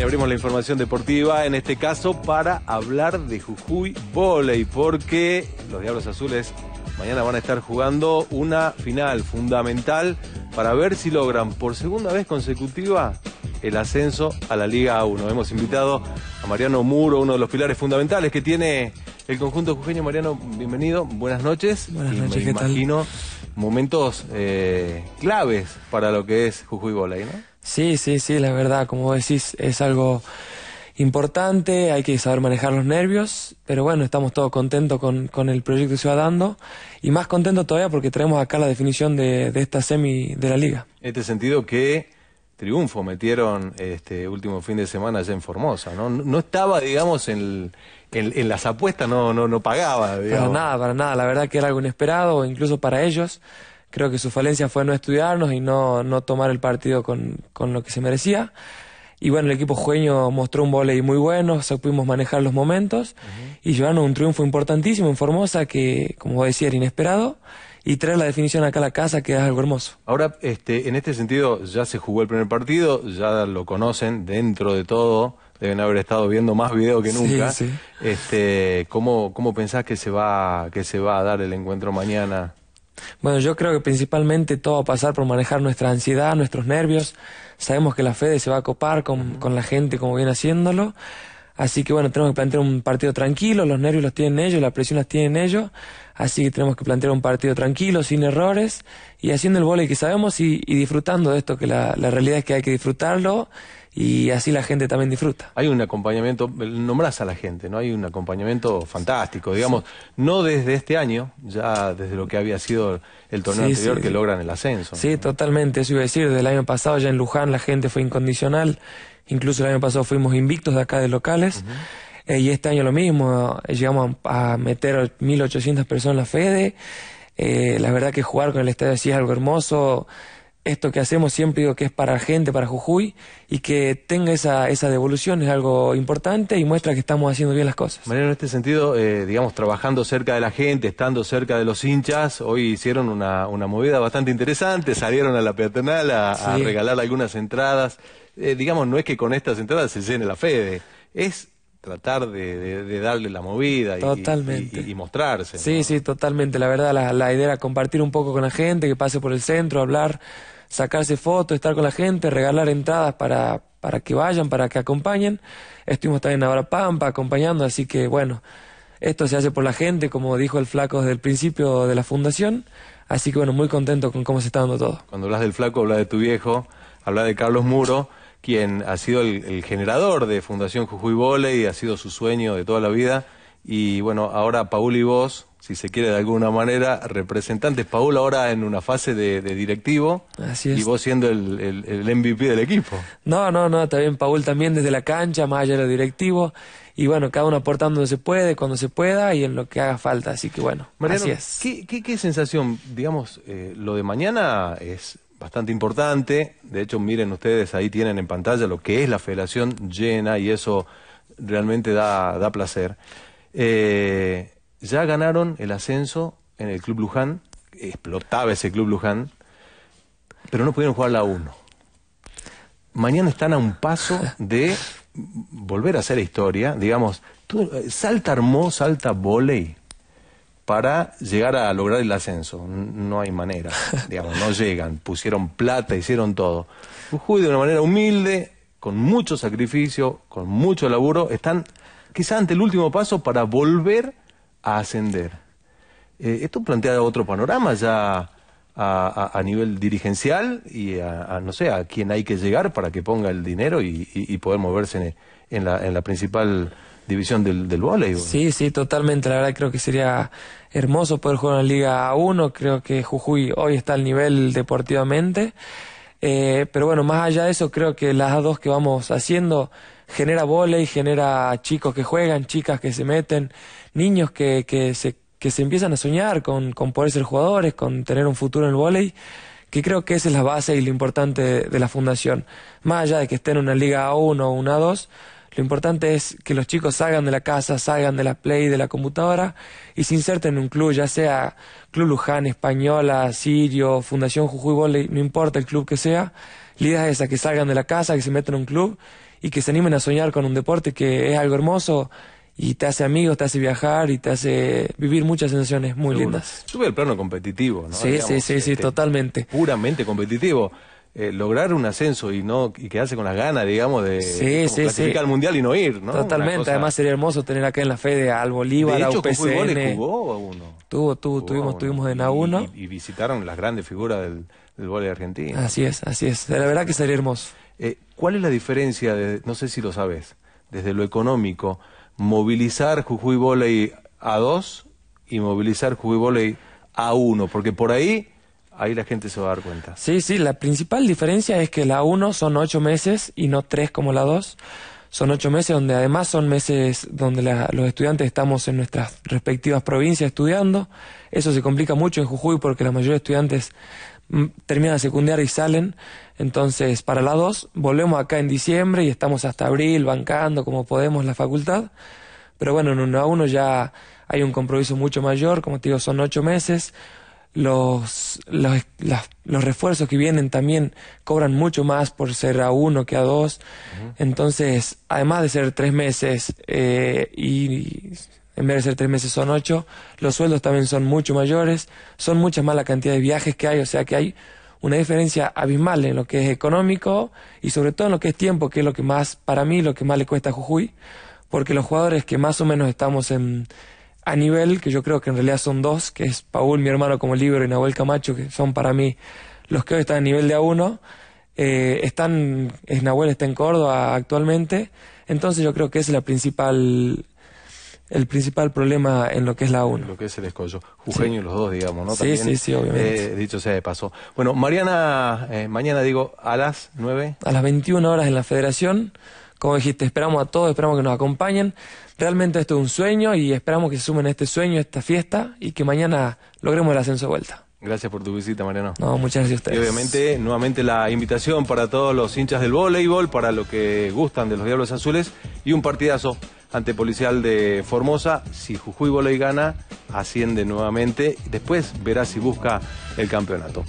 y abrimos la información deportiva, en este caso para hablar de Jujuy Voley, porque los Diablos Azules mañana van a estar jugando una final fundamental para ver si logran por segunda vez consecutiva el ascenso a la Liga A1. Hemos invitado a Mariano Muro, uno de los pilares fundamentales que tiene el conjunto jujeño. Mariano, bienvenido, buenas noches. Buenas noches, me imagino momentos eh, claves para lo que es Jujuy Voley, ¿no? Sí, sí, sí, la verdad, como decís, es algo importante, hay que saber manejar los nervios, pero bueno, estamos todos contentos con, con el proyecto que se va dando y más contentos todavía porque traemos acá la definición de, de esta semi de la liga. En este sentido que triunfo metieron este último fin de semana allá en Formosa, ¿no? No, estaba, digamos, en, en, las apuestas, no, no, no pagaba. Para nada, para nada, la verdad que era algo inesperado, incluso para ellos creo que su falencia fue no estudiarnos y no, tomar el partido con, lo que se merecía. Y bueno, el equipo jueño mostró un volei muy bueno, supimos manejar los momentos y llevaron un triunfo importantísimo en Formosa que, como decía, era inesperado y traer la definición acá a la casa, que es algo hermoso. Ahora, este, en este sentido, ya se jugó el primer partido, ya lo conocen dentro de todo, deben haber estado viendo más video que nunca. Este, ¿cómo, ¿Cómo pensás que se va, que se va a dar el encuentro mañana? Bueno, yo creo que principalmente todo va a pasar por manejar nuestra ansiedad, nuestros nervios. Sabemos que la Fede se va a copar con, con la gente como viene haciéndolo. Así que bueno, tenemos que plantear un partido tranquilo, los nervios los tienen ellos, la presión las tienen ellos, así que tenemos que plantear un partido tranquilo, sin errores, y haciendo el volei que sabemos y, disfrutando de esto, que la, realidad es que hay que disfrutarlo y así la gente también disfruta. Hay un acompañamiento, nombras a la gente, ¿no? Hay un acompañamiento fantástico, digamos, no desde este año, ya desde lo que había sido el torneo anterior que logran el ascenso. Sí, totalmente, eso iba a decir, desde el año pasado ya en Luján la gente fue incondicional Incluso el año pasado fuimos invictos de acá de locales. Eh, y este año lo mismo, llegamos a, a, meter 1.800 personas en la Fede. Eh, la verdad que jugar con el estadio así es algo hermoso esto que hacemos siempre digo que es para gente, para Jujuy, y que tenga esa, esa devolución es algo importante y muestra que estamos haciendo bien las cosas. Mariano, en este sentido, eh, digamos, trabajando cerca de la gente, estando cerca de los hinchas, hoy hicieron una, una movida bastante interesante, salieron a la peatonal a, regalar algunas entradas. Eh, digamos, no es que con estas entradas se llene la Fede, es tratar de, darle la movida y, mostrarse. Sí, sí, totalmente. La verdad, la, idea era compartir un poco con la gente, que pase por el centro, hablar, sacarse fotos, estar con la gente, regalar entradas para, para que vayan, para que acompañen. Estuvimos también ahora Pampa acompañando, así que bueno, esto se hace por la gente, como dijo el flaco desde el principio de la fundación. Así que bueno, muy contento con cómo se está dando todo. Cuando hablas del flaco, habla de tu viejo, habla de Carlos Muro quien ha sido el, generador de Fundación Jujuy y ha sido su sueño de toda la vida. Y bueno, ahora Paul y vos, si se quiere de alguna manera, representantes. Paul ahora en una fase de, directivo Así y vos siendo el, el, MVP del equipo. No, no, no, también Paul también desde la cancha, más allá de directivo. Y bueno, cada uno aportando donde se puede, cuando se pueda y en lo que haga falta. Así que bueno, gracias. ¿qué, qué, qué sensación? Digamos, eh, lo de mañana es bastante importante. De hecho, miren ustedes, ahí tienen en pantalla lo que es la federación llena y eso realmente da, placer. Eh, ya ganaron el ascenso en el Club Luján, explotaba ese Club Luján, pero no pudieron jugar la 1. Mañana están a un paso de volver a hacer historia, digamos, eh, salta armó, salta voley, para llegar a lograr el ascenso. No hay manera, digamos, no llegan. Pusieron plata, hicieron todo. Jujuy, de una manera humilde, con mucho sacrificio, con mucho laburo, están quizás ante el último paso para volver a ascender. Eh, esto plantea otro panorama ya a, nivel dirigencial y a, no sé, a quién hay que llegar para que ponga el dinero y, poder moverse en la principal división del, del voleibol. Sí, sí, totalmente. La verdad creo que sería hermoso poder jugar en la Liga 1. Creo que Jujuy hoy está al nivel deportivamente. Eh, pero bueno, más allá de eso, creo que las dos que vamos haciendo genera volei, genera chicos que juegan, chicas que se meten, niños que, que, se, que se empiezan a soñar con, con poder ser jugadores, con tener un futuro en el volei que creo que esa es la base y lo importante de, la fundación. Más allá de que estén en una Liga A1 o una A2, lo importante es que los chicos salgan de la casa, salgan de la Play, de la computadora y se inserten en un club, ya sea Club Luján, Española, Sirio, Fundación Jujuy Volley, no importa el club que sea. Líderes idea que salgan de la casa, que se metan en un club y que se animen a soñar con un deporte que es algo hermoso y te hace amigos, te hace viajar y te hace vivir muchas sensaciones muy lindas. Sube el plano competitivo, ¿no? Sí, sí, sí, sí, este, totalmente. Puramente competitivo. Eh, lograr un ascenso y no y quedarse con las ganas, digamos, de clasificar al mundial y no ir, ¿no? Totalmente, además sería hermoso tener acá en la Fede al Bolívar, de hecho, a UPCN. jugó a uno. Tuvo, tuvo, tuvimos, tuvimos en a 1 y, visitaron las grandes figuras del, del de argentino. Así es, así es. La verdad que sería hermoso. Eh, ¿Cuál es la diferencia, de, no sé si lo sabes, desde lo económico, movilizar Jujuy Voley a dos y movilizar Jujuy Voley a uno? Porque por ahí ahí la gente se va a dar cuenta. Sí, sí, la principal diferencia es que la 1 son 8 meses y no 3 como la 2. Son 8 meses donde además son meses donde los estudiantes estamos en nuestras respectivas provincias estudiando. Eso se complica mucho en Jujuy porque la mayoría de estudiantes mm, terminan la secundaria y salen. Entonces, para la 2 volvemos acá en diciembre y estamos hasta abril bancando como podemos la facultad. Pero bueno, en a 1 ya hay un compromiso mucho mayor, como te digo, son 8 meses los, los, los, refuerzos que vienen también cobran mucho más por ser a uno que a dos. Entonces, además de ser tres meses eh, y en vez de ser tres meses son ocho, los sueldos también son mucho mayores, son mucha más la cantidad de viajes que hay, o sea que hay una diferencia abismal en lo que es económico y sobre todo en lo que es tiempo, que es lo que más, para mí, lo que más le cuesta a Jujuy, porque los jugadores que más o menos estamos en a nivel, que yo creo que en realidad son dos, que es Paul, mi hermano como libro, y Nahuel Camacho, que son para mí los que hoy están a nivel de A1, eh, están, es, Nahuel está en Córdoba actualmente, entonces yo creo que es la principal el principal problema en lo que es la 1. Lo que es el escollo. Jujeño y los dos, digamos, ¿no? sí, sí, obviamente. Eh, dicho sea de paso. Bueno, Mariana, eh, mañana digo, a las 9. A las 21 horas en la Federación. Como dijiste, esperamos a todos, esperamos que nos acompañen. Realmente esto es un sueño y esperamos que se sumen a este sueño, a esta fiesta y que mañana logremos el ascenso de vuelta. Gracias por tu visita, Mariano. No, muchas gracias a ustedes. Y obviamente, nuevamente la invitación para todos los hinchas del voleibol, para los que gustan de los Diablos Azules, y un partidazo ante Policial de Formosa. Si Jujuy Voley gana, asciende nuevamente. Después verás si busca el campeonato.